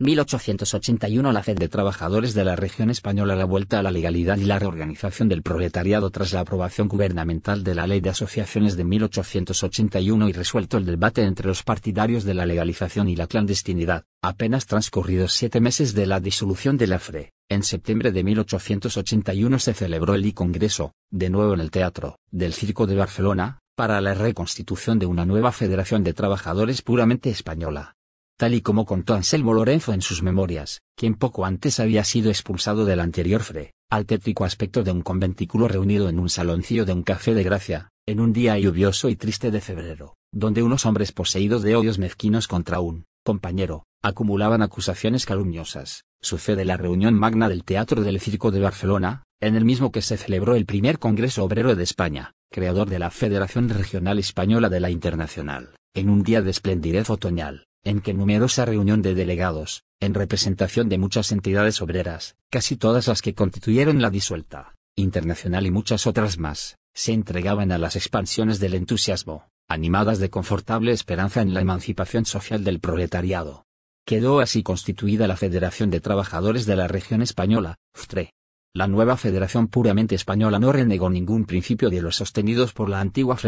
1881 La Fed de Trabajadores de la Región Española La vuelta a la legalidad y la reorganización del proletariado tras la aprobación gubernamental de la Ley de Asociaciones de 1881 y resuelto el debate entre los partidarios de la legalización y la clandestinidad, apenas transcurridos siete meses de la disolución de la FRE. En septiembre de 1881 se celebró el I Congreso, de nuevo en el Teatro del Circo de Barcelona, para la reconstitución de una nueva federación de trabajadores puramente española tal y como contó Anselmo Lorenzo en sus memorias, quien poco antes había sido expulsado del anterior fre, al tétrico aspecto de un conventículo reunido en un saloncillo de un café de Gracia, en un día lluvioso y triste de febrero, donde unos hombres poseídos de odios mezquinos contra un compañero, acumulaban acusaciones calumniosas. Sucede la reunión magna del Teatro del Circo de Barcelona, en el mismo que se celebró el primer Congreso Obrero de España, creador de la Federación Regional Española de la Internacional, en un día de esplendidez otoñal en que numerosa reunión de delegados, en representación de muchas entidades obreras, casi todas las que constituyeron la disuelta, internacional y muchas otras más, se entregaban a las expansiones del entusiasmo, animadas de confortable esperanza en la emancipación social del proletariado. Quedó así constituida la Federación de Trabajadores de la Región Española, FTRE. La nueva federación puramente española no renegó ningún principio de los sostenidos por la antigua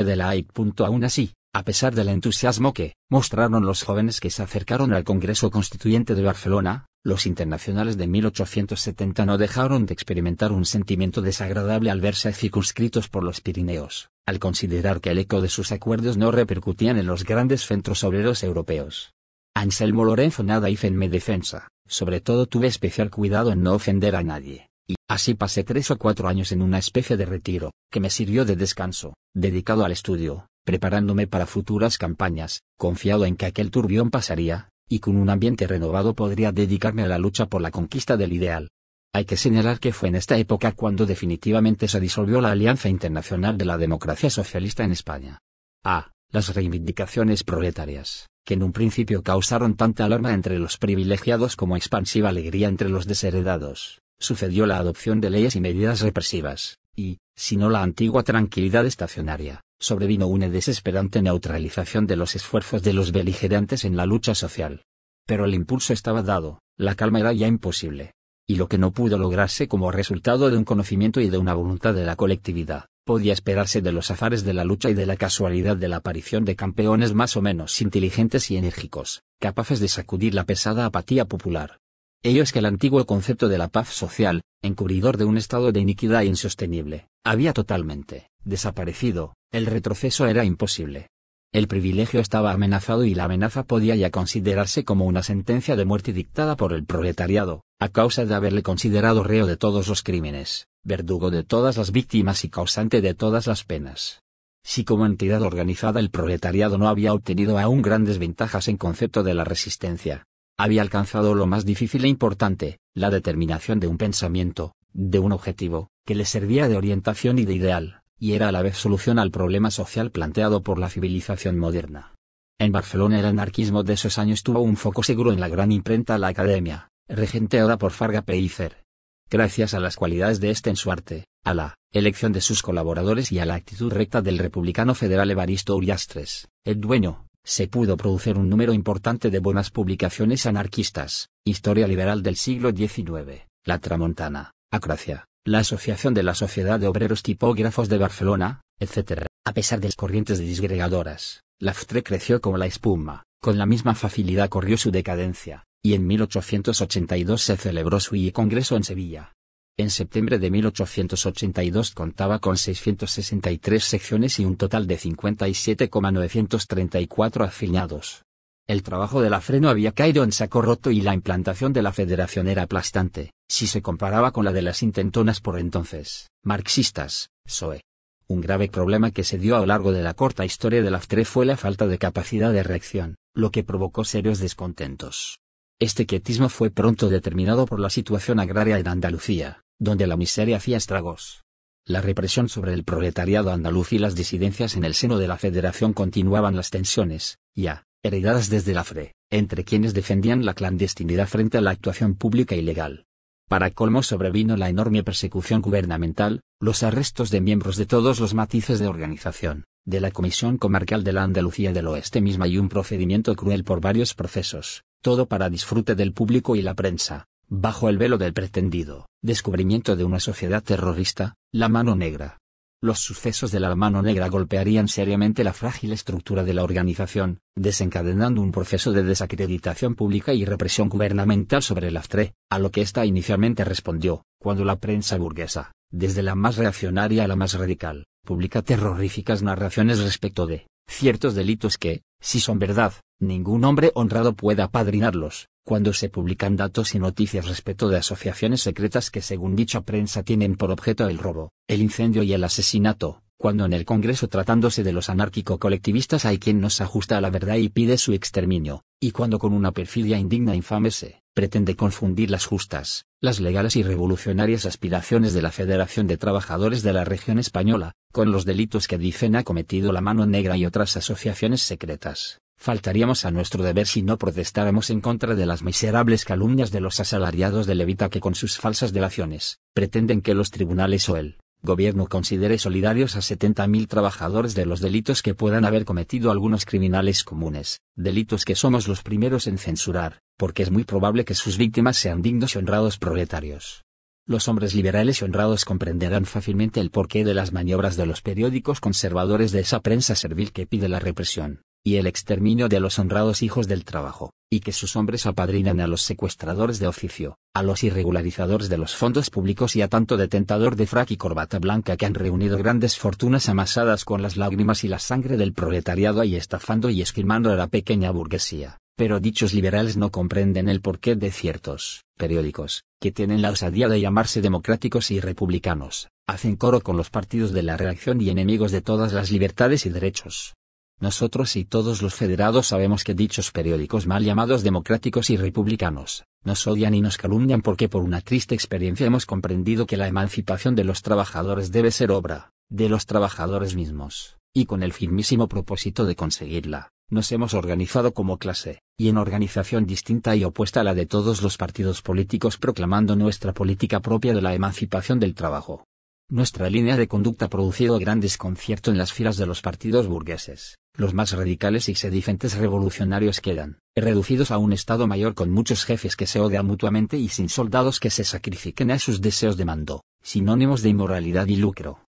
Punto. Aún así, a pesar del entusiasmo que mostraron los jóvenes que se acercaron al Congreso Constituyente de Barcelona, los internacionales de 1870 no dejaron de experimentar un sentimiento desagradable al verse circunscritos por los Pirineos, al considerar que el eco de sus acuerdos no repercutían en los grandes centros obreros europeos. Anselmo Lorenzo nada hizo en mi defensa, sobre todo tuve especial cuidado en no ofender a nadie, y así pasé tres o cuatro años en una especie de retiro, que me sirvió de descanso, dedicado al estudio, preparándome para futuras campañas, confiado en que aquel turbión pasaría, y con un ambiente renovado podría dedicarme a la lucha por la conquista del ideal. Hay que señalar que fue en esta época cuando definitivamente se disolvió la Alianza Internacional de la Democracia Socialista en España. Ah, las reivindicaciones proletarias, que en un principio causaron tanta alarma entre los privilegiados como expansiva alegría entre los desheredados, sucedió la adopción de leyes y medidas represivas, y, si no la antigua tranquilidad estacionaria, sobrevino una desesperante neutralización de los esfuerzos de los beligerantes en la lucha social. Pero el impulso estaba dado, la calma era ya imposible. Y lo que no pudo lograrse como resultado de un conocimiento y de una voluntad de la colectividad, podía esperarse de los azares de la lucha y de la casualidad de la aparición de campeones más o menos inteligentes y enérgicos, capaces de sacudir la pesada apatía popular. Ello es que el antiguo concepto de la paz social, encubridor de un estado de iniquidad e insostenible, había totalmente desaparecido, el retroceso era imposible. El privilegio estaba amenazado y la amenaza podía ya considerarse como una sentencia de muerte dictada por el proletariado, a causa de haberle considerado reo de todos los crímenes, verdugo de todas las víctimas y causante de todas las penas. Si como entidad organizada el proletariado no había obtenido aún grandes ventajas en concepto de la resistencia, había alcanzado lo más difícil e importante, la determinación de un pensamiento, de un objetivo, que le servía de orientación y de ideal y era a la vez solución al problema social planteado por la civilización moderna. En Barcelona el anarquismo de esos años tuvo un foco seguro en la gran imprenta La Academia, regenteada por Farga Péizer. Gracias a las cualidades de este en su arte, a la elección de sus colaboradores y a la actitud recta del republicano federal Evaristo Uriastres, el dueño, se pudo producir un número importante de buenas publicaciones anarquistas, Historia liberal del siglo XIX, La Tramontana, Acracia, la Asociación de la Sociedad de Obreros Tipógrafos de Barcelona, etc. A pesar de las corrientes disgregadoras, la FTRE creció como la espuma, con la misma facilidad corrió su decadencia, y en 1882 se celebró su IE Congreso en Sevilla. En septiembre de 1882 contaba con 663 secciones y un total de 57,934 afiliados. El trabajo de la freno había caído en saco roto y la implantación de la federación era aplastante, si se comparaba con la de las intentonas por entonces, marxistas, Soe, Un grave problema que se dio a lo largo de la corta historia de la tres fue la falta de capacidad de reacción, lo que provocó serios descontentos. Este quietismo fue pronto determinado por la situación agraria en Andalucía, donde la miseria hacía estragos. La represión sobre el proletariado andaluz y las disidencias en el seno de la Federación continuaban las tensiones, ya, heredadas desde la FRE, entre quienes defendían la clandestinidad frente a la actuación pública ilegal. Para colmo sobrevino la enorme persecución gubernamental, los arrestos de miembros de todos los matices de organización, de la Comisión Comarcal de la Andalucía del Oeste misma y un procedimiento cruel por varios procesos, todo para disfrute del público y la prensa, bajo el velo del pretendido descubrimiento de una sociedad terrorista, la mano negra, los sucesos de la mano negra golpearían seriamente la frágil estructura de la organización, desencadenando un proceso de desacreditación pública y represión gubernamental sobre el AFTRE, a lo que ésta inicialmente respondió, cuando la prensa burguesa, desde la más reaccionaria a la más radical, publica terroríficas narraciones respecto de ciertos delitos que, si son verdad, ningún hombre honrado pueda apadrinarlos, cuando se publican datos y noticias respecto de asociaciones secretas que según dicha prensa tienen por objeto el robo, el incendio y el asesinato, cuando en el Congreso tratándose de los anárquico-colectivistas hay quien nos ajusta a la verdad y pide su exterminio, y cuando con una perfidia indigna infame se pretende confundir las justas, las legales y revolucionarias aspiraciones de la Federación de Trabajadores de la región española, con los delitos que dicen ha cometido la mano negra y otras asociaciones secretas faltaríamos a nuestro deber si no protestáramos en contra de las miserables calumnias de los asalariados de Levita que con sus falsas delaciones, pretenden que los tribunales o el gobierno considere solidarios a 70.000 trabajadores de los delitos que puedan haber cometido algunos criminales comunes, delitos que somos los primeros en censurar, porque es muy probable que sus víctimas sean dignos y honrados proletarios. Los hombres liberales y honrados comprenderán fácilmente el porqué de las maniobras de los periódicos conservadores de esa prensa servil que pide la represión y el exterminio de los honrados hijos del trabajo, y que sus hombres apadrinan a los secuestradores de oficio, a los irregularizadores de los fondos públicos y a tanto detentador de frac y corbata blanca que han reunido grandes fortunas amasadas con las lágrimas y la sangre del proletariado y estafando y esquilmando a la pequeña burguesía. Pero dichos liberales no comprenden el porqué de ciertos periódicos, que tienen la osadía de llamarse democráticos y republicanos, hacen coro con los partidos de la reacción y enemigos de todas las libertades y derechos, nosotros y todos los federados sabemos que dichos periódicos mal llamados democráticos y republicanos, nos odian y nos calumnian porque por una triste experiencia hemos comprendido que la emancipación de los trabajadores debe ser obra, de los trabajadores mismos, y con el firmísimo propósito de conseguirla, nos hemos organizado como clase, y en organización distinta y opuesta a la de todos los partidos políticos proclamando nuestra política propia de la emancipación del trabajo, nuestra línea de conducta ha producido gran desconcierto en las filas de los partidos burgueses. Los más radicales y sedientos revolucionarios quedan reducidos a un Estado mayor con muchos jefes que se odian mutuamente y sin soldados que se sacrifiquen a sus deseos de mando, sinónimos de inmoralidad y lucro.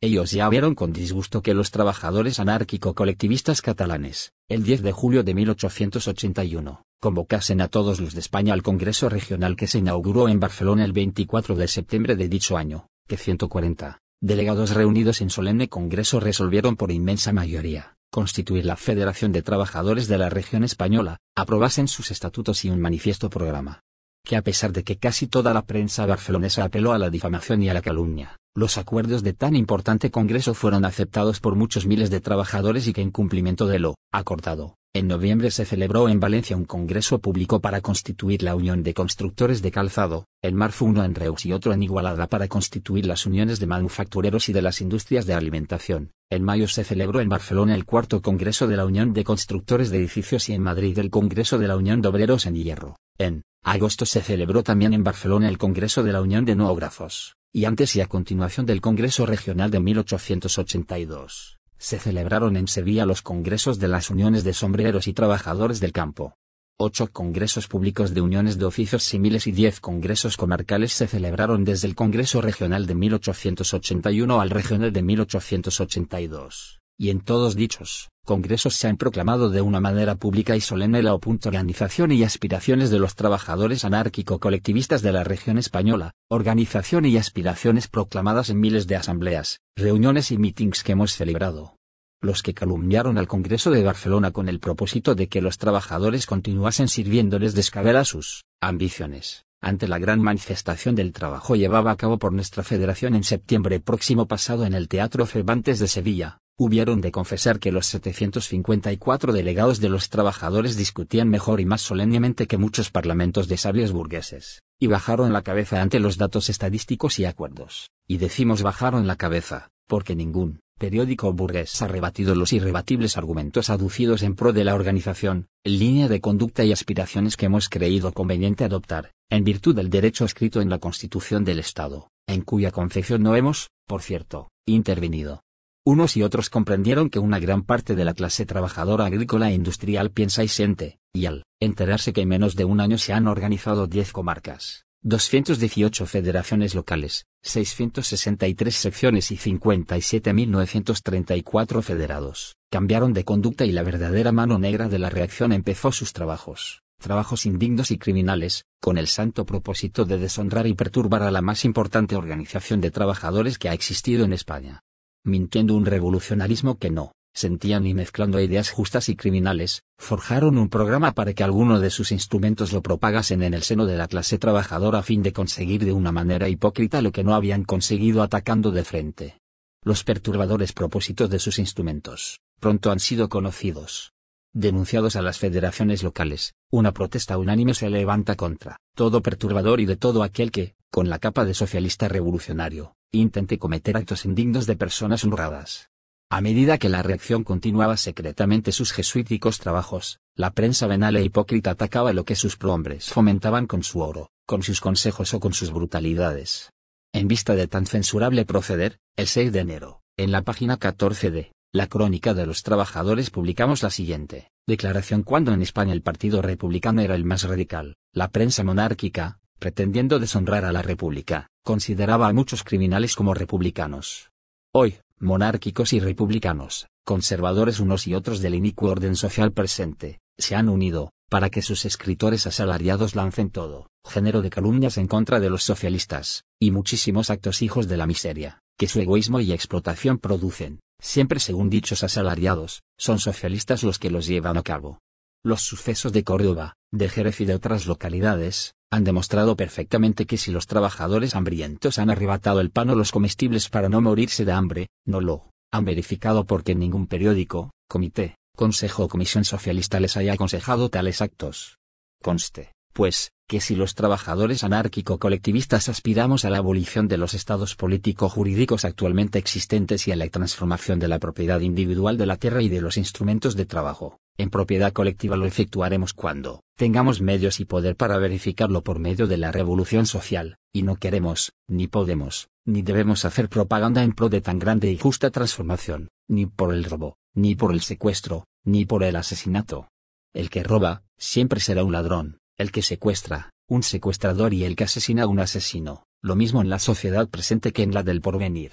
Ellos ya vieron con disgusto que los trabajadores anárquico-colectivistas catalanes, el 10 de julio de 1881, convocasen a todos los de España al Congreso Regional que se inauguró en Barcelona el 24 de septiembre de dicho año, que 140 delegados reunidos en solemne congreso resolvieron por inmensa mayoría constituir la Federación de Trabajadores de la Región Española, aprobasen sus estatutos y un manifiesto programa. Que a pesar de que casi toda la prensa barcelonesa apeló a la difamación y a la calumnia, los acuerdos de tan importante congreso fueron aceptados por muchos miles de trabajadores y que en cumplimiento de lo acordado, en noviembre se celebró en Valencia un congreso público para constituir la Unión de Constructores de Calzado, en marzo uno en Reus y otro en Igualada para constituir las uniones de manufactureros y de las industrias de alimentación. En mayo se celebró en Barcelona el cuarto congreso de la Unión de Constructores de Edificios y en Madrid el congreso de la Unión de Obreros en Hierro. En agosto se celebró también en Barcelona el congreso de la Unión de Noógrafos, y antes y a continuación del congreso regional de 1882 se celebraron en Sevilla los congresos de las uniones de sombreros y trabajadores del campo. Ocho congresos públicos de uniones de oficios similes y diez congresos comarcales se celebraron desde el Congreso Regional de 1881 al Regional de 1882 y en todos dichos congresos se han proclamado de una manera pública y solemne la organización y aspiraciones de los trabajadores anárquico-colectivistas de la región española, organización y aspiraciones proclamadas en miles de asambleas, reuniones y mítings que hemos celebrado. Los que calumniaron al Congreso de Barcelona con el propósito de que los trabajadores continuasen sirviéndoles de a sus ambiciones ante la gran manifestación del trabajo llevada a cabo por nuestra federación en septiembre próximo pasado en el Teatro Cervantes de Sevilla, hubieron de confesar que los 754 delegados de los trabajadores discutían mejor y más solemnemente que muchos parlamentos de sabios burgueses, y bajaron la cabeza ante los datos estadísticos y acuerdos, y decimos bajaron la cabeza, porque ningún periódico burgués ha rebatido los irrebatibles argumentos aducidos en pro de la organización, línea de conducta y aspiraciones que hemos creído conveniente adoptar, en virtud del derecho escrito en la Constitución del Estado, en cuya concepción no hemos, por cierto, intervenido. Unos y otros comprendieron que una gran parte de la clase trabajadora agrícola e industrial piensa y siente, y al enterarse que en menos de un año se han organizado 10 comarcas, 218 federaciones locales, 663 secciones y 57.934 federados, cambiaron de conducta y la verdadera mano negra de la reacción empezó sus trabajos, trabajos indignos y criminales, con el santo propósito de deshonrar y perturbar a la más importante organización de trabajadores que ha existido en España mintiendo un revolucionarismo que no sentían y mezclando ideas justas y criminales, forjaron un programa para que alguno de sus instrumentos lo propagasen en el seno de la clase trabajadora a fin de conseguir de una manera hipócrita lo que no habían conseguido atacando de frente. Los perturbadores propósitos de sus instrumentos, pronto han sido conocidos. Denunciados a las federaciones locales, una protesta unánime se levanta contra todo perturbador y de todo aquel que, con la capa de socialista revolucionario, intente cometer actos indignos de personas honradas. A medida que la reacción continuaba secretamente sus jesuíticos trabajos, la prensa venal e hipócrita atacaba lo que sus prohombres fomentaban con su oro, con sus consejos o con sus brutalidades. En vista de tan censurable proceder, el 6 de enero, en la página 14 de La Crónica de los Trabajadores publicamos la siguiente declaración cuando en España el Partido Republicano era el más radical, la prensa monárquica, pretendiendo deshonrar a la República, consideraba a muchos criminales como republicanos. Hoy, monárquicos y republicanos, conservadores unos y otros del inicuo orden social presente, se han unido, para que sus escritores asalariados lancen todo, género de calumnias en contra de los socialistas, y muchísimos actos hijos de la miseria, que su egoísmo y explotación producen, siempre según dichos asalariados, son socialistas los que los llevan a cabo. Los sucesos de Córdoba, de Jerez y de otras localidades, han demostrado perfectamente que si los trabajadores hambrientos han arrebatado el pan o los comestibles para no morirse de hambre, no lo han verificado porque ningún periódico, comité, consejo o comisión socialista les haya aconsejado tales actos. Conste, pues, que si los trabajadores anárquico-colectivistas aspiramos a la abolición de los estados político-jurídicos actualmente existentes y a la transformación de la propiedad individual de la tierra y de los instrumentos de trabajo, en propiedad colectiva lo efectuaremos cuando tengamos medios y poder para verificarlo por medio de la revolución social, y no queremos, ni podemos, ni debemos hacer propaganda en pro de tan grande y justa transformación, ni por el robo, ni por el secuestro, ni por el asesinato. El que roba, siempre será un ladrón, el que secuestra, un secuestrador y el que asesina un asesino, lo mismo en la sociedad presente que en la del porvenir.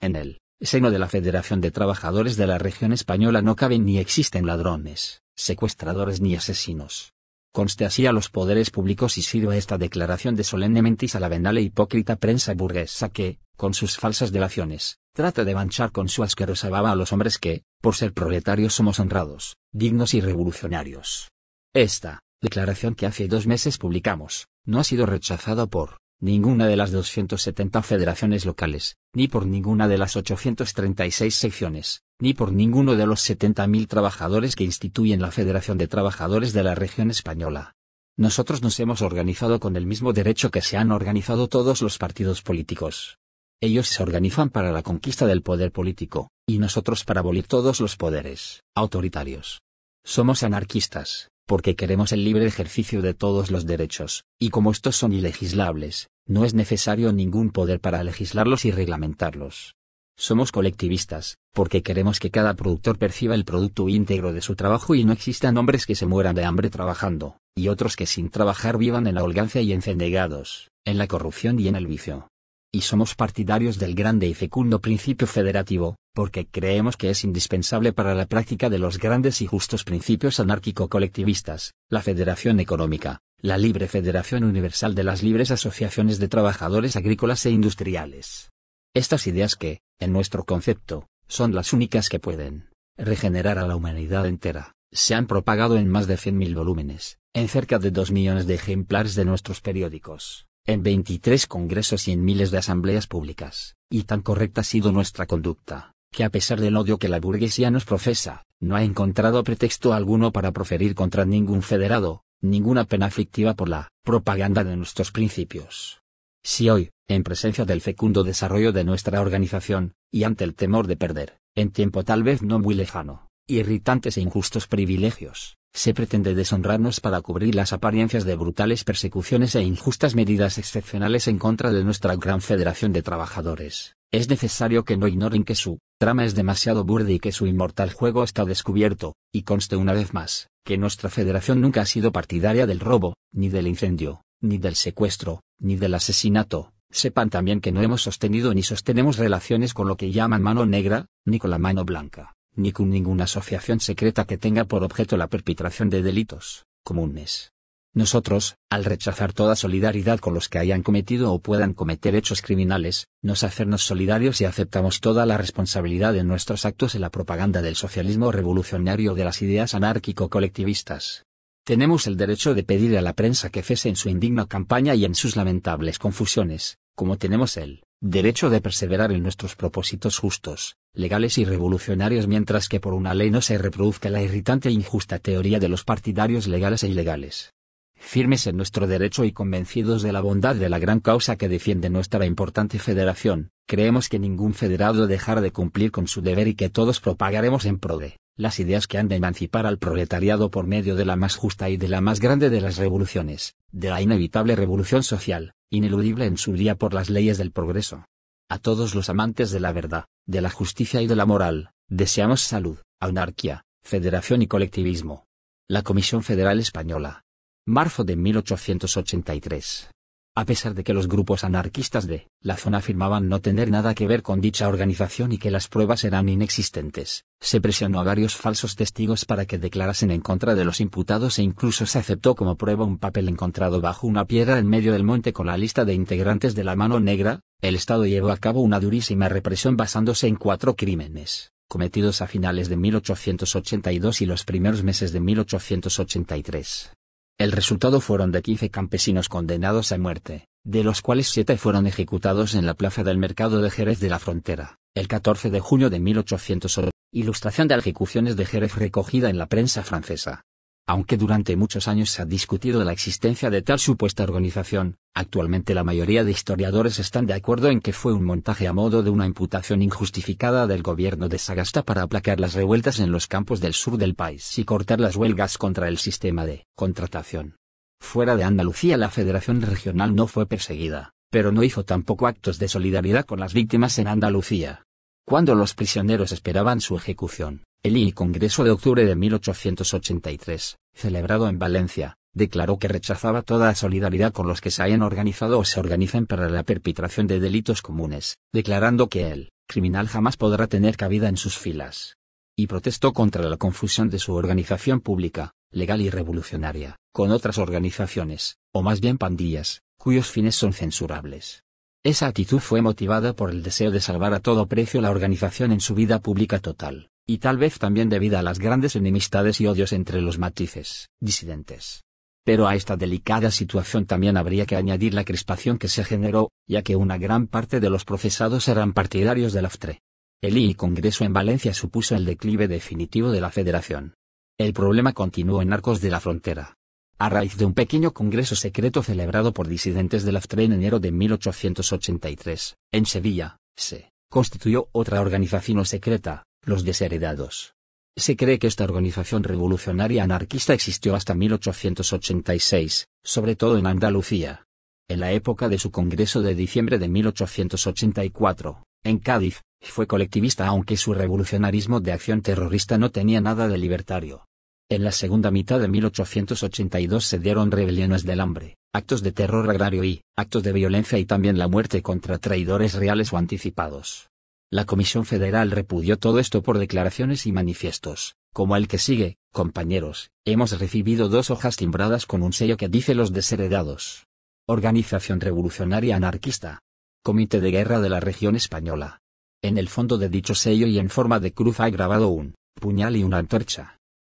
En él. Seno de la Federación de Trabajadores de la Región Española no caben ni existen ladrones, secuestradores ni asesinos. Conste así a los poderes públicos y sirva esta declaración de solemnemente y venal e hipócrita prensa burguesa que, con sus falsas delaciones, trata de manchar con su asquerosa baba a los hombres que, por ser proletarios somos honrados, dignos y revolucionarios. Esta, declaración que hace dos meses publicamos, no ha sido rechazada por ninguna de las 270 federaciones locales, ni por ninguna de las 836 secciones, ni por ninguno de los 70.000 trabajadores que instituyen la Federación de Trabajadores de la Región Española. Nosotros nos hemos organizado con el mismo derecho que se han organizado todos los partidos políticos. Ellos se organizan para la conquista del poder político, y nosotros para abolir todos los poderes autoritarios. Somos anarquistas porque queremos el libre ejercicio de todos los derechos, y como estos son ilegislables, no es necesario ningún poder para legislarlos y reglamentarlos. Somos colectivistas, porque queremos que cada productor perciba el producto íntegro de su trabajo y no existan hombres que se mueran de hambre trabajando, y otros que sin trabajar vivan en la holgancia y encendegados, en la corrupción y en el vicio. Y somos partidarios del grande y fecundo principio federativo, porque creemos que es indispensable para la práctica de los grandes y justos principios anárquico-colectivistas, la Federación Económica, la Libre Federación Universal de las Libres Asociaciones de Trabajadores Agrícolas e Industriales. Estas ideas que, en nuestro concepto, son las únicas que pueden regenerar a la humanidad entera, se han propagado en más de 100.000 volúmenes, en cerca de 2 millones de ejemplares de nuestros periódicos, en 23 congresos y en miles de asambleas públicas, y tan correcta ha sido nuestra conducta, que a pesar del odio que la burguesía nos profesa, no ha encontrado pretexto alguno para proferir contra ningún federado, ninguna pena aflictiva por la propaganda de nuestros principios. Si hoy, en presencia del fecundo desarrollo de nuestra organización, y ante el temor de perder, en tiempo tal vez no muy lejano, irritantes e injustos privilegios, se pretende deshonrarnos para cubrir las apariencias de brutales persecuciones e injustas medidas excepcionales en contra de nuestra gran federación de trabajadores. Es necesario que no ignoren que su trama es demasiado burda y que su inmortal juego está descubierto, y conste una vez más, que nuestra federación nunca ha sido partidaria del robo, ni del incendio, ni del secuestro, ni del asesinato. Sepan también que no hemos sostenido ni sostenemos relaciones con lo que llaman mano negra, ni con la mano blanca, ni con ninguna asociación secreta que tenga por objeto la perpetración de delitos comunes nosotros, al rechazar toda solidaridad con los que hayan cometido o puedan cometer hechos criminales, nos hacernos solidarios y aceptamos toda la responsabilidad de nuestros actos en la propaganda del socialismo revolucionario de las ideas anárquico-colectivistas. Tenemos el derecho de pedir a la prensa que cese en su indigna campaña y en sus lamentables confusiones, como tenemos el derecho de perseverar en nuestros propósitos justos, legales y revolucionarios mientras que por una ley no se reproduzca la irritante e injusta teoría de los partidarios legales e ilegales firmes en nuestro derecho y convencidos de la bondad de la gran causa que defiende nuestra importante federación, creemos que ningún federado dejará de cumplir con su deber y que todos propagaremos en pro de las ideas que han de emancipar al proletariado por medio de la más justa y de la más grande de las revoluciones, de la inevitable revolución social, ineludible en su día por las leyes del progreso. A todos los amantes de la verdad, de la justicia y de la moral, deseamos salud, anarquía, federación y colectivismo. La Comisión Federal Española, marzo de 1883. A pesar de que los grupos anarquistas de la zona afirmaban no tener nada que ver con dicha organización y que las pruebas eran inexistentes, se presionó a varios falsos testigos para que declarasen en contra de los imputados e incluso se aceptó como prueba un papel encontrado bajo una piedra en medio del monte con la lista de integrantes de la mano negra. El Estado llevó a cabo una durísima represión basándose en cuatro crímenes cometidos a finales de 1882 y los primeros meses de 1883. El resultado fueron de 15 campesinos condenados a muerte, de los cuales 7 fueron ejecutados en la plaza del mercado de Jerez de la Frontera, el 14 de junio de 1808, ilustración de ejecuciones de Jerez recogida en la prensa francesa. Aunque durante muchos años se ha discutido la existencia de tal supuesta organización, actualmente la mayoría de historiadores están de acuerdo en que fue un montaje a modo de una imputación injustificada del gobierno de Sagasta para aplacar las revueltas en los campos del sur del país y cortar las huelgas contra el sistema de contratación. Fuera de Andalucía la Federación Regional no fue perseguida, pero no hizo tampoco actos de solidaridad con las víctimas en Andalucía. Cuando los prisioneros esperaban su ejecución, el I Congreso de octubre de 1883, celebrado en Valencia, declaró que rechazaba toda solidaridad con los que se hayan organizado o se organizan para la perpetración de delitos comunes, declarando que el criminal jamás podrá tener cabida en sus filas. Y protestó contra la confusión de su organización pública, legal y revolucionaria, con otras organizaciones, o más bien pandillas, cuyos fines son censurables. Esa actitud fue motivada por el deseo de salvar a todo precio la organización en su vida pública total, y tal vez también debido a las grandes enemistades y odios entre los matices disidentes. Pero a esta delicada situación también habría que añadir la crispación que se generó, ya que una gran parte de los procesados eran partidarios del AFTRE. El I Congreso en Valencia supuso el declive definitivo de la Federación. El problema continuó en Arcos de la Frontera. A raíz de un pequeño congreso secreto celebrado por disidentes del AFTRE en enero de 1883, en Sevilla, se constituyó otra organización secreta, los desheredados. Se cree que esta organización revolucionaria anarquista existió hasta 1886, sobre todo en Andalucía. En la época de su Congreso de diciembre de 1884, en Cádiz, fue colectivista aunque su revolucionarismo de acción terrorista no tenía nada de libertario. En la segunda mitad de 1882 se dieron rebeliones del hambre, actos de terror agrario y actos de violencia y también la muerte contra traidores reales o anticipados. La Comisión Federal repudió todo esto por declaraciones y manifiestos, como el que sigue, compañeros, hemos recibido dos hojas timbradas con un sello que dice los desheredados. Organización Revolucionaria Anarquista. Comité de Guerra de la Región Española. En el fondo de dicho sello y en forma de cruz hay grabado un puñal y una antorcha.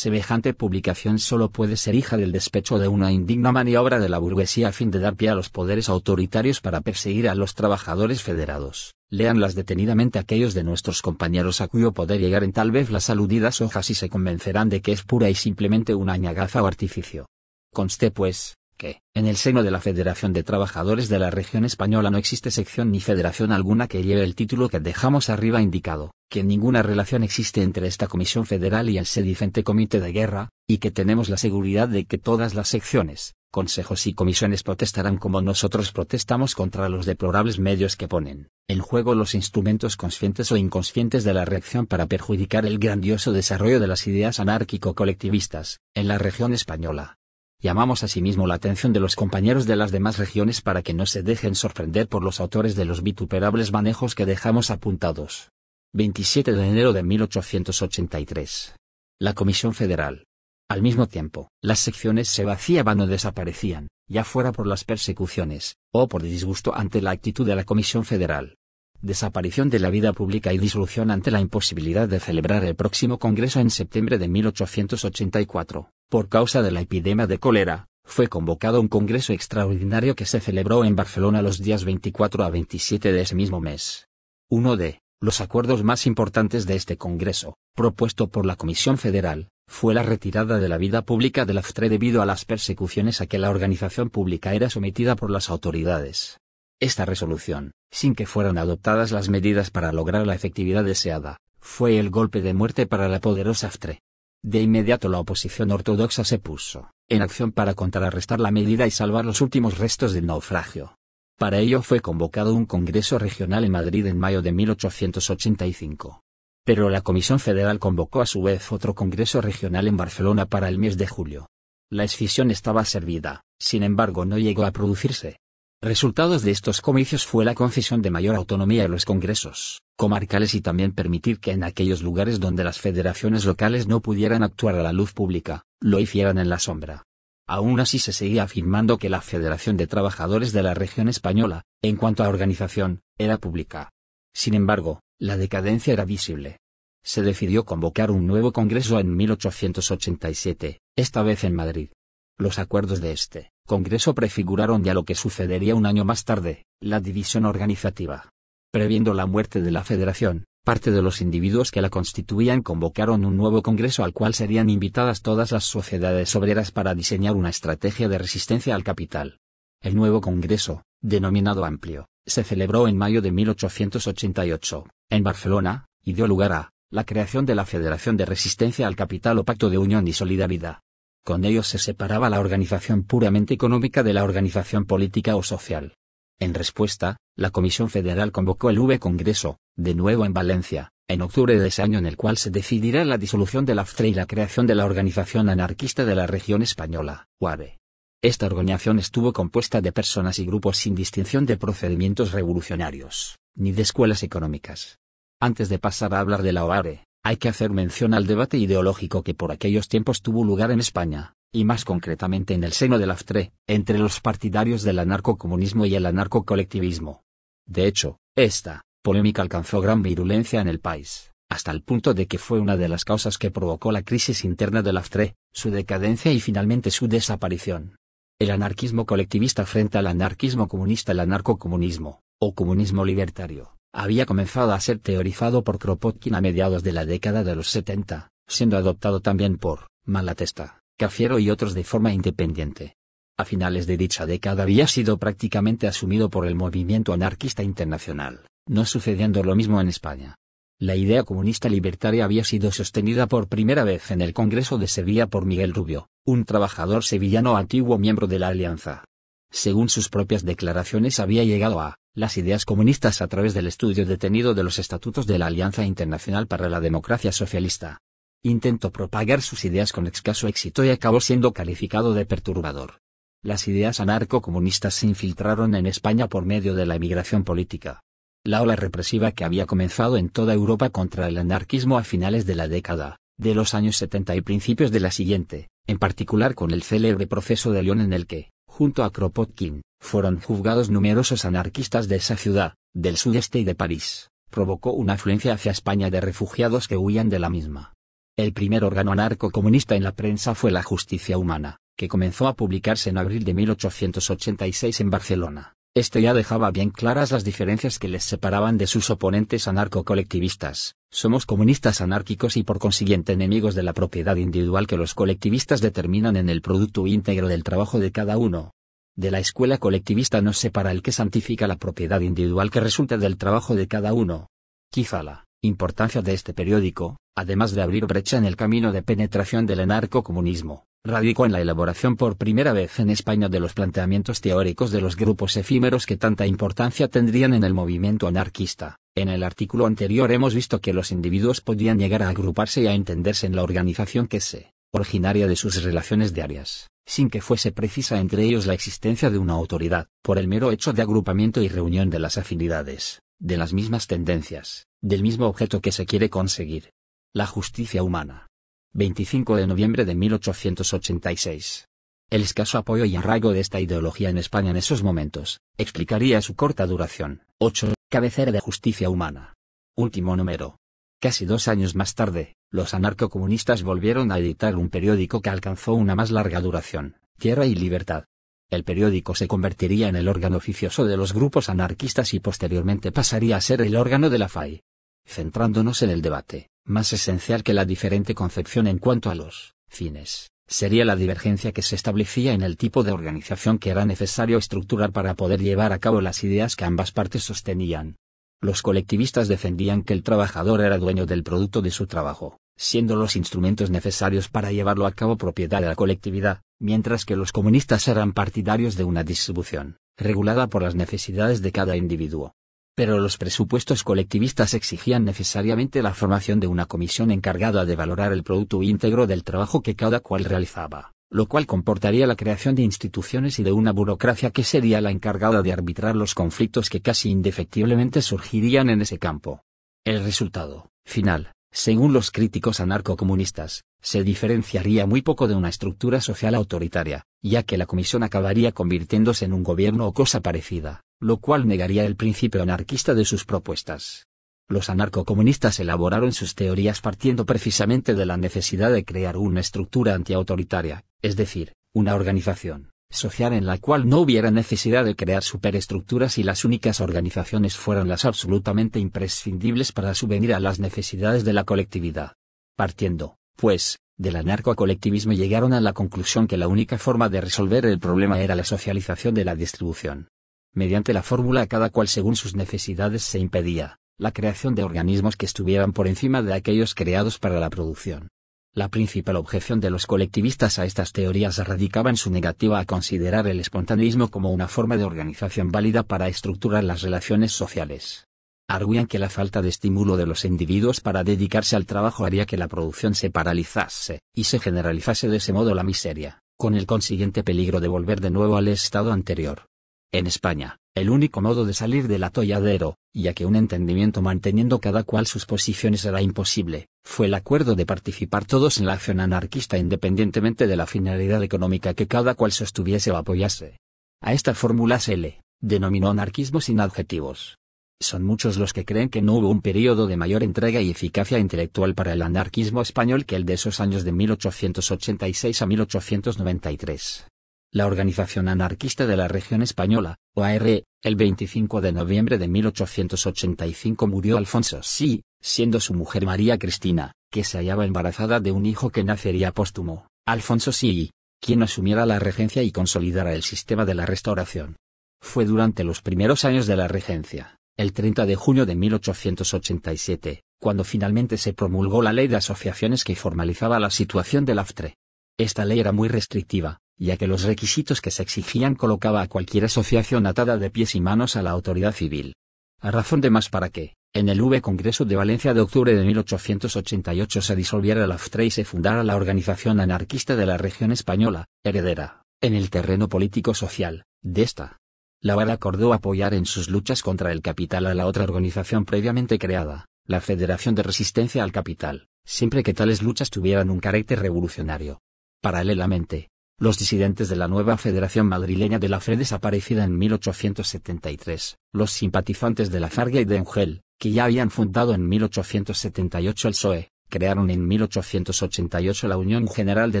Semejante publicación solo puede ser hija del despecho de una indigna maniobra de la burguesía a fin de dar pie a los poderes autoritarios para perseguir a los trabajadores federados. Leanlas detenidamente aquellos de nuestros compañeros a cuyo poder llegar en tal vez las aludidas hojas y se convencerán de que es pura y simplemente una añagaza o artificio. Conste pues, que, en el seno de la Federación de Trabajadores de la Región Española no existe sección ni federación alguna que lleve el título que dejamos arriba indicado, que ninguna relación existe entre esta Comisión Federal y el sedicente Comité de Guerra, y que tenemos la seguridad de que todas las secciones, consejos y comisiones protestarán como nosotros protestamos contra los deplorables medios que ponen en juego los instrumentos conscientes o inconscientes de la reacción para perjudicar el grandioso desarrollo de las ideas anárquico-colectivistas en la región española. Llamamos asimismo la atención de los compañeros de las demás regiones para que no se dejen sorprender por los autores de los vituperables manejos que dejamos apuntados. 27 de enero de 1883. La Comisión Federal. Al mismo tiempo, las secciones se vaciaban o desaparecían, ya fuera por las persecuciones, o por disgusto ante la actitud de la Comisión Federal. Desaparición de la vida pública y disolución ante la imposibilidad de celebrar el próximo Congreso en septiembre de 1884 por causa de la epidemia de cólera, fue convocado un congreso extraordinario que se celebró en Barcelona los días 24 a 27 de ese mismo mes. Uno de los acuerdos más importantes de este congreso, propuesto por la Comisión Federal, fue la retirada de la vida pública del AFTRE debido a las persecuciones a que la organización pública era sometida por las autoridades. Esta resolución, sin que fueran adoptadas las medidas para lograr la efectividad deseada, fue el golpe de muerte para la poderosa AFTRE. De inmediato la oposición ortodoxa se puso en acción para contrarrestar la medida y salvar los últimos restos del naufragio. Para ello fue convocado un Congreso Regional en Madrid en mayo de 1885. Pero la Comisión Federal convocó a su vez otro Congreso Regional en Barcelona para el mes de julio. La escisión estaba servida, sin embargo no llegó a producirse. Resultados de estos comicios fue la concesión de mayor autonomía a los congresos, comarcales y también permitir que en aquellos lugares donde las federaciones locales no pudieran actuar a la luz pública, lo hicieran en la sombra. Aún así se seguía afirmando que la Federación de Trabajadores de la región española, en cuanto a organización, era pública. Sin embargo, la decadencia era visible. Se decidió convocar un nuevo congreso en 1887, esta vez en Madrid. Los acuerdos de este congreso prefiguraron ya lo que sucedería un año más tarde, la división organizativa. Previendo la muerte de la Federación, parte de los individuos que la constituían convocaron un nuevo Congreso al cual serían invitadas todas las sociedades obreras para diseñar una estrategia de resistencia al capital. El nuevo Congreso, denominado Amplio, se celebró en mayo de 1888, en Barcelona, y dio lugar a la creación de la Federación de Resistencia al Capital o Pacto de Unión y Solidaridad. Con ello se separaba la organización puramente económica de la organización política o social. En respuesta, la Comisión Federal convocó el V Congreso, de nuevo en Valencia, en octubre de ese año en el cual se decidirá la disolución del AFTRE y la creación de la Organización Anarquista de la Región Española, (OARE). Esta organización estuvo compuesta de personas y grupos sin distinción de procedimientos revolucionarios, ni de escuelas económicas. Antes de pasar a hablar de la OARE, hay que hacer mención al debate ideológico que por aquellos tiempos tuvo lugar en España, y más concretamente en el seno del AFTRE, entre los partidarios del anarcocomunismo y el anarcocolectivismo. De hecho, esta polémica alcanzó gran virulencia en el país, hasta el punto de que fue una de las causas que provocó la crisis interna del AFTRE, su decadencia y finalmente su desaparición. El anarquismo colectivista frente al anarquismo comunista, el anarcocomunismo, o comunismo libertario, había comenzado a ser teorizado por Kropotkin a mediados de la década de los 70, siendo adoptado también por Malatesta Cafiero y otros de forma independiente. A finales de dicha década había sido prácticamente asumido por el movimiento anarquista internacional, no sucediendo lo mismo en España. La idea comunista libertaria había sido sostenida por primera vez en el Congreso de Sevilla por Miguel Rubio, un trabajador sevillano antiguo miembro de la Alianza. Según sus propias declaraciones había llegado a las ideas comunistas a través del estudio detenido de los estatutos de la Alianza Internacional para la Democracia Socialista, Intentó propagar sus ideas con escaso éxito y acabó siendo calificado de perturbador. Las ideas anarco-comunistas se infiltraron en España por medio de la emigración política. La ola represiva que había comenzado en toda Europa contra el anarquismo a finales de la década de los años 70 y principios de la siguiente, en particular con el célebre proceso de León en el que, junto a Kropotkin, fueron juzgados numerosos anarquistas de esa ciudad, del sudeste y de París, provocó una afluencia hacia España de refugiados que huían de la misma. El primer órgano anarco comunista en la prensa fue La Justicia Humana, que comenzó a publicarse en abril de 1886 en Barcelona. Este ya dejaba bien claras las diferencias que les separaban de sus oponentes anarco colectivistas, Somos comunistas anárquicos y por consiguiente enemigos de la propiedad individual que los colectivistas determinan en el producto íntegro del trabajo de cada uno. De la escuela colectivista nos separa el que santifica la propiedad individual que resulta del trabajo de cada uno. Quizá la importancia de este periódico, además de abrir brecha en el camino de penetración del anarcocomunismo, radicó en la elaboración por primera vez en España de los planteamientos teóricos de los grupos efímeros que tanta importancia tendrían en el movimiento anarquista. En el artículo anterior hemos visto que los individuos podían llegar a agruparse y a entenderse en la organización que se originaria de sus relaciones diarias, sin que fuese precisa entre ellos la existencia de una autoridad, por el mero hecho de agrupamiento y reunión de las afinidades, de las mismas tendencias, del mismo objeto que se quiere conseguir. La justicia humana. 25 de noviembre de 1886. El escaso apoyo y arraigo de esta ideología en España en esos momentos, explicaría su corta duración. 8. Cabecera de justicia humana. Último número. Casi dos años más tarde, los anarcocomunistas volvieron a editar un periódico que alcanzó una más larga duración, Tierra y Libertad. El periódico se convertiría en el órgano oficioso de los grupos anarquistas y posteriormente pasaría a ser el órgano de la FAI. Centrándonos en el debate, más esencial que la diferente concepción en cuanto a los fines, sería la divergencia que se establecía en el tipo de organización que era necesario estructurar para poder llevar a cabo las ideas que ambas partes sostenían. Los colectivistas defendían que el trabajador era dueño del producto de su trabajo, siendo los instrumentos necesarios para llevarlo a cabo propiedad de la colectividad, mientras que los comunistas eran partidarios de una distribución, regulada por las necesidades de cada individuo pero los presupuestos colectivistas exigían necesariamente la formación de una comisión encargada de valorar el producto íntegro del trabajo que cada cual realizaba, lo cual comportaría la creación de instituciones y de una burocracia que sería la encargada de arbitrar los conflictos que casi indefectiblemente surgirían en ese campo. El resultado, final, según los críticos anarcocomunistas, se diferenciaría muy poco de una estructura social autoritaria, ya que la comisión acabaría convirtiéndose en un gobierno o cosa parecida, lo cual negaría el principio anarquista de sus propuestas. Los anarcocomunistas elaboraron sus teorías partiendo precisamente de la necesidad de crear una estructura antiautoritaria, es decir, una organización social en la cual no hubiera necesidad de crear superestructuras y las únicas organizaciones fueran las absolutamente imprescindibles para subvenir a las necesidades de la colectividad. Partiendo, pues, del anarco-colectivismo llegaron a la conclusión que la única forma de resolver el problema era la socialización de la distribución. Mediante la fórmula cada cual según sus necesidades se impedía, la creación de organismos que estuvieran por encima de aquellos creados para la producción. La principal objeción de los colectivistas a estas teorías radicaba en su negativa a considerar el espontaneismo como una forma de organización válida para estructurar las relaciones sociales arguían que la falta de estímulo de los individuos para dedicarse al trabajo haría que la producción se paralizase, y se generalizase de ese modo la miseria, con el consiguiente peligro de volver de nuevo al estado anterior. En España, el único modo de salir del atolladero, ya que un entendimiento manteniendo cada cual sus posiciones era imposible, fue el acuerdo de participar todos en la acción anarquista independientemente de la finalidad económica que cada cual sostuviese o apoyase. A esta fórmula se le denominó anarquismo sin adjetivos. Son muchos los que creen que no hubo un periodo de mayor entrega y eficacia intelectual para el anarquismo español que el de esos años de 1886 a 1893. La Organización Anarquista de la Región Española, OAR, el 25 de noviembre de 1885 murió Alfonso Sí, siendo su mujer María Cristina, que se hallaba embarazada de un hijo que nacería póstumo, Alfonso Sigui, quien asumiera la regencia y consolidara el sistema de la restauración. Fue durante los primeros años de la regencia el 30 de junio de 1887, cuando finalmente se promulgó la ley de asociaciones que formalizaba la situación del AFTRE. Esta ley era muy restrictiva, ya que los requisitos que se exigían colocaba a cualquier asociación atada de pies y manos a la autoridad civil. A razón de más para que, en el V Congreso de Valencia de octubre de 1888 se disolviera el AFTRE y se fundara la Organización Anarquista de la Región Española, heredera, en el terreno político-social, de esta. La VAR acordó apoyar en sus luchas contra el capital a la otra organización previamente creada, la Federación de Resistencia al Capital, siempre que tales luchas tuvieran un carácter revolucionario. Paralelamente, los disidentes de la nueva Federación Madrileña de la FRE desaparecida en 1873, los simpatizantes de la Farga y de Engel, que ya habían fundado en 1878 el PSOE, crearon en 1888 la Unión General de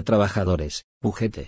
Trabajadores, UGT,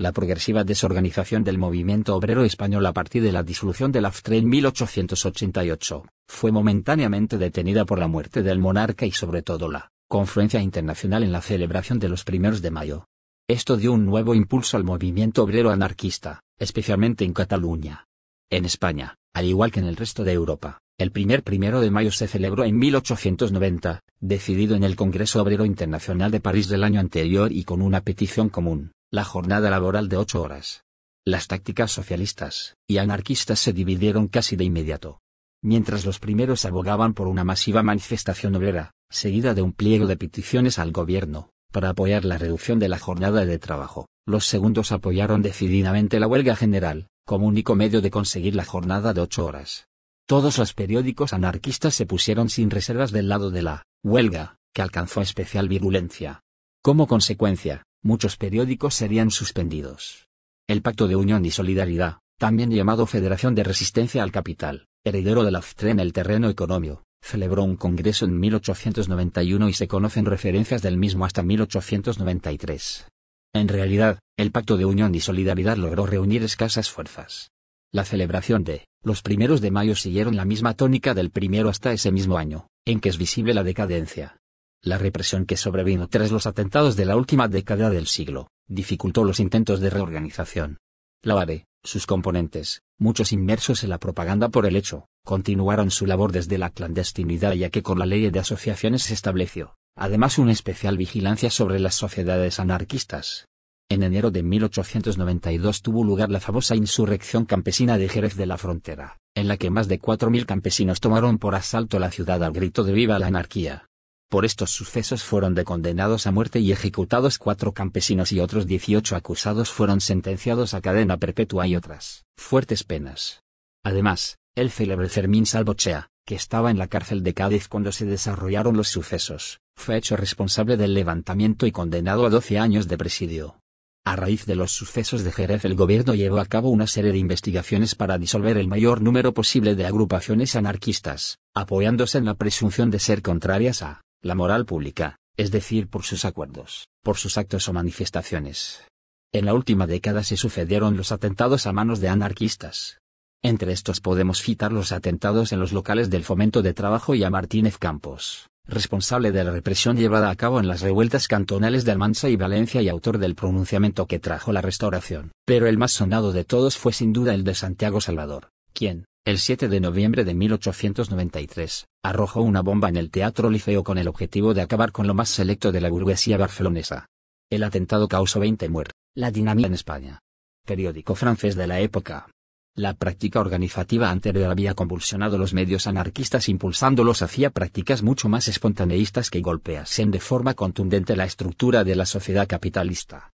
la progresiva desorganización del movimiento obrero español a partir de la disolución del AFTRE en 1888, fue momentáneamente detenida por la muerte del monarca y sobre todo la confluencia internacional en la celebración de los primeros de mayo. Esto dio un nuevo impulso al movimiento obrero anarquista, especialmente en Cataluña. En España, al igual que en el resto de Europa, el primer primero de mayo se celebró en 1890, decidido en el Congreso Obrero Internacional de París del año anterior y con una petición común, la jornada laboral de ocho horas. Las tácticas socialistas y anarquistas se dividieron casi de inmediato. Mientras los primeros abogaban por una masiva manifestación obrera, seguida de un pliego de peticiones al gobierno, para apoyar la reducción de la jornada de trabajo, los segundos apoyaron decididamente la huelga general, como único medio de conseguir la jornada de ocho horas. Todos los periódicos anarquistas se pusieron sin reservas del lado de la huelga, que alcanzó especial virulencia. Como consecuencia, muchos periódicos serían suspendidos. El Pacto de Unión y Solidaridad, también llamado Federación de Resistencia al Capital, heredero de la FTRE en el terreno económico, celebró un congreso en 1891 y se conocen referencias del mismo hasta 1893. En realidad, el Pacto de Unión y Solidaridad logró reunir escasas fuerzas. La celebración de los primeros de mayo siguieron la misma tónica del primero hasta ese mismo año, en que es visible la decadencia la represión que sobrevino tras los atentados de la última década del siglo, dificultó los intentos de reorganización. La OAD, e, sus componentes, muchos inmersos en la propaganda por el hecho, continuaron su labor desde la clandestinidad ya que con la ley de asociaciones se estableció, además, una especial vigilancia sobre las sociedades anarquistas. En enero de 1892 tuvo lugar la famosa insurrección campesina de Jerez de la Frontera, en la que más de 4.000 campesinos tomaron por asalto la ciudad al grito de Viva la anarquía. Por estos sucesos fueron de condenados a muerte y ejecutados cuatro campesinos y otros 18 acusados fueron sentenciados a cadena perpetua y otras fuertes penas. Además, el célebre Fermín Salvochea, que estaba en la cárcel de Cádiz cuando se desarrollaron los sucesos, fue hecho responsable del levantamiento y condenado a 12 años de presidio. A raíz de los sucesos de Jerez el gobierno llevó a cabo una serie de investigaciones para disolver el mayor número posible de agrupaciones anarquistas, apoyándose en la presunción de ser contrarias a la moral pública, es decir, por sus acuerdos, por sus actos o manifestaciones. En la última década se sucedieron los atentados a manos de anarquistas. Entre estos podemos citar los atentados en los locales del Fomento de Trabajo y a Martínez Campos, responsable de la represión llevada a cabo en las revueltas cantonales de Almansa y Valencia y autor del pronunciamiento que trajo la restauración. Pero el más sonado de todos fue sin duda el de Santiago Salvador, quien, el 7 de noviembre de 1893, arrojó una bomba en el Teatro Liceo con el objetivo de acabar con lo más selecto de la burguesía barcelonesa. El atentado causó 20 muertes. La dinámica en España. Periódico francés de la época. La práctica organizativa anterior había convulsionado los medios anarquistas impulsándolos hacia prácticas mucho más espontaneístas que golpeasen de forma contundente la estructura de la sociedad capitalista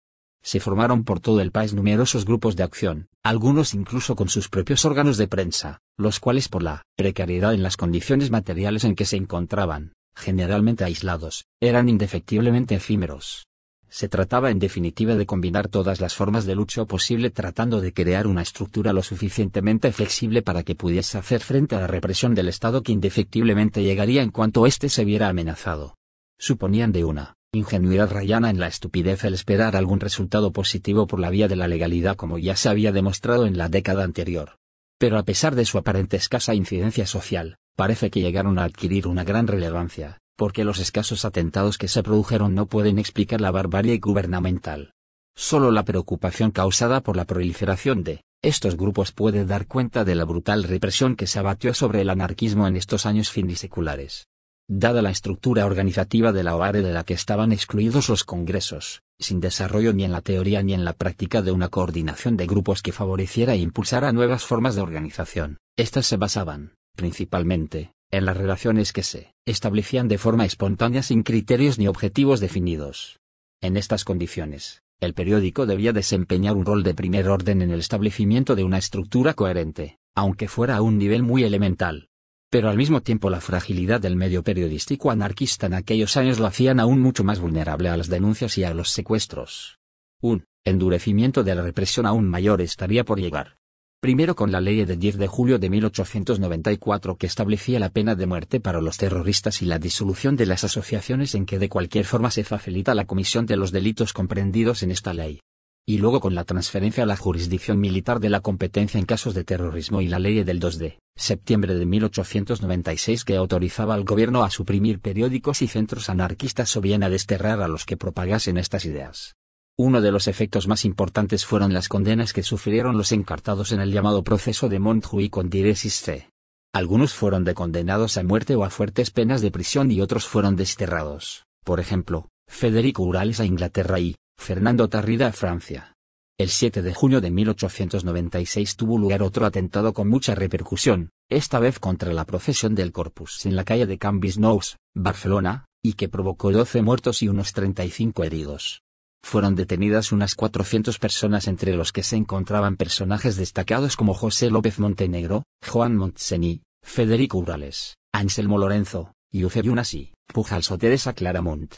se formaron por todo el país numerosos grupos de acción, algunos incluso con sus propios órganos de prensa, los cuales por la precariedad en las condiciones materiales en que se encontraban, generalmente aislados, eran indefectiblemente efímeros. Se trataba en definitiva de combinar todas las formas de lucha posible tratando de crear una estructura lo suficientemente flexible para que pudiese hacer frente a la represión del Estado que indefectiblemente llegaría en cuanto éste se viera amenazado. Suponían de una ingenuidad rayana en la estupidez el esperar algún resultado positivo por la vía de la legalidad como ya se había demostrado en la década anterior. Pero a pesar de su aparente escasa incidencia social, parece que llegaron a adquirir una gran relevancia, porque los escasos atentados que se produjeron no pueden explicar la barbarie gubernamental. Solo la preocupación causada por la proliferación de estos grupos puede dar cuenta de la brutal represión que se abatió sobre el anarquismo en estos años finiseculares dada la estructura organizativa de la OARE de la que estaban excluidos los congresos, sin desarrollo ni en la teoría ni en la práctica de una coordinación de grupos que favoreciera e impulsara nuevas formas de organización. Estas se basaban, principalmente, en las relaciones que se establecían de forma espontánea sin criterios ni objetivos definidos. En estas condiciones, el periódico debía desempeñar un rol de primer orden en el establecimiento de una estructura coherente, aunque fuera a un nivel muy elemental pero al mismo tiempo la fragilidad del medio periodístico anarquista en aquellos años lo hacían aún mucho más vulnerable a las denuncias y a los secuestros. Un endurecimiento de la represión aún mayor estaría por llegar. Primero con la ley de 10 de julio de 1894 que establecía la pena de muerte para los terroristas y la disolución de las asociaciones en que de cualquier forma se facilita la comisión de los delitos comprendidos en esta ley y luego con la transferencia a la jurisdicción militar de la competencia en casos de terrorismo y la ley del 2 de septiembre de 1896 que autorizaba al gobierno a suprimir periódicos y centros anarquistas o bien a desterrar a los que propagasen estas ideas. Uno de los efectos más importantes fueron las condenas que sufrieron los encartados en el llamado proceso de Montjuic con Diresis C. Algunos fueron condenados a muerte o a fuertes penas de prisión y otros fueron desterrados, por ejemplo, Federico Urales a Inglaterra y, Fernando Tarrida a Francia. El 7 de junio de 1896 tuvo lugar otro atentado con mucha repercusión, esta vez contra la procesión del Corpus en la calle de Cambis Nous, Barcelona, y que provocó 12 muertos y unos 35 heridos. Fueron detenidas unas 400 personas entre los que se encontraban personajes destacados como José López Montenegro, Juan Montseny, Federico Urales, Anselmo Lorenzo, y Eusebio Nasi, Pujals o Teresa Claramont.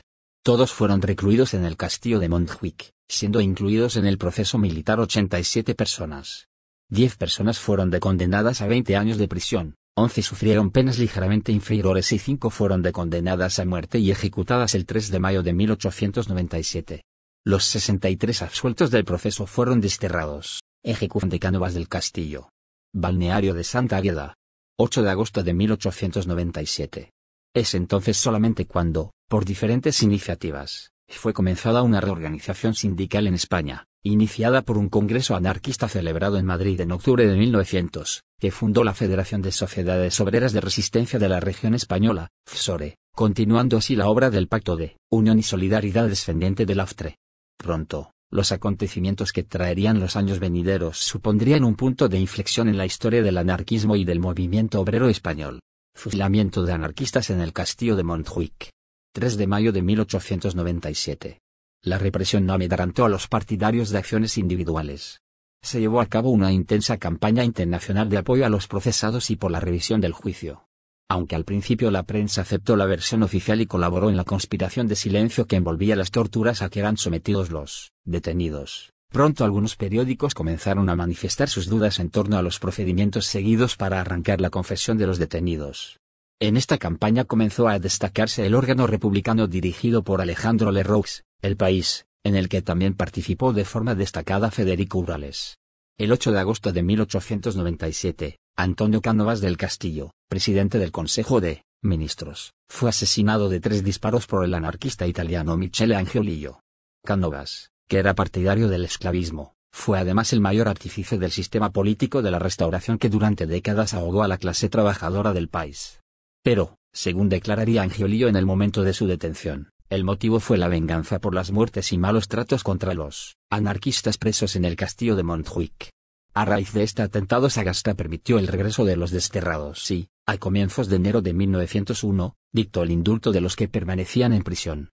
Todos fueron recluidos en el castillo de Montjuic, siendo incluidos en el proceso militar 87 personas. 10 personas fueron condenadas a 20 años de prisión, 11 sufrieron penas ligeramente inferiores y 5 fueron condenadas a muerte y ejecutadas el 3 de mayo de 1897. Los 63 absueltos del proceso fueron desterrados, ejecución de Cánovas del Castillo. Balneario de Santa Águeda. 8 de agosto de 1897. Es entonces solamente cuando, por diferentes iniciativas, fue comenzada una reorganización sindical en España, iniciada por un congreso anarquista celebrado en Madrid en octubre de 1900, que fundó la Federación de Sociedades Obreras de Resistencia de la Región Española, FSORE, continuando así la obra del Pacto de Unión y Solidaridad descendiente del AFTRE. Pronto, los acontecimientos que traerían los años venideros supondrían un punto de inflexión en la historia del anarquismo y del movimiento obrero español, Fusilamiento de anarquistas en el castillo de Montjuic. 3 de mayo de 1897. La represión no amedrentó a los partidarios de acciones individuales. Se llevó a cabo una intensa campaña internacional de apoyo a los procesados y por la revisión del juicio. Aunque al principio la prensa aceptó la versión oficial y colaboró en la conspiración de silencio que envolvía las torturas a que eran sometidos los detenidos, Pronto algunos periódicos comenzaron a manifestar sus dudas en torno a los procedimientos seguidos para arrancar la confesión de los detenidos. En esta campaña comenzó a destacarse el órgano republicano dirigido por Alejandro Lerroux, El País, en el que también participó de forma destacada Federico Urales. El 8 de agosto de 1897, Antonio Cánovas del Castillo, presidente del Consejo de Ministros, fue asesinado de tres disparos por el anarquista italiano Michele Angiolillo. Cánovas, que era partidario del esclavismo, fue además el mayor artífice del sistema político de la Restauración que durante décadas ahogó a la clase trabajadora del país. Pero, según declararía Angiolillo en el momento de su detención, el motivo fue la venganza por las muertes y malos tratos contra los anarquistas presos en el castillo de Montjuic. A raíz de este atentado Sagasta permitió el regreso de los desterrados y, a comienzos de enero de 1901, dictó el indulto de los que permanecían en prisión.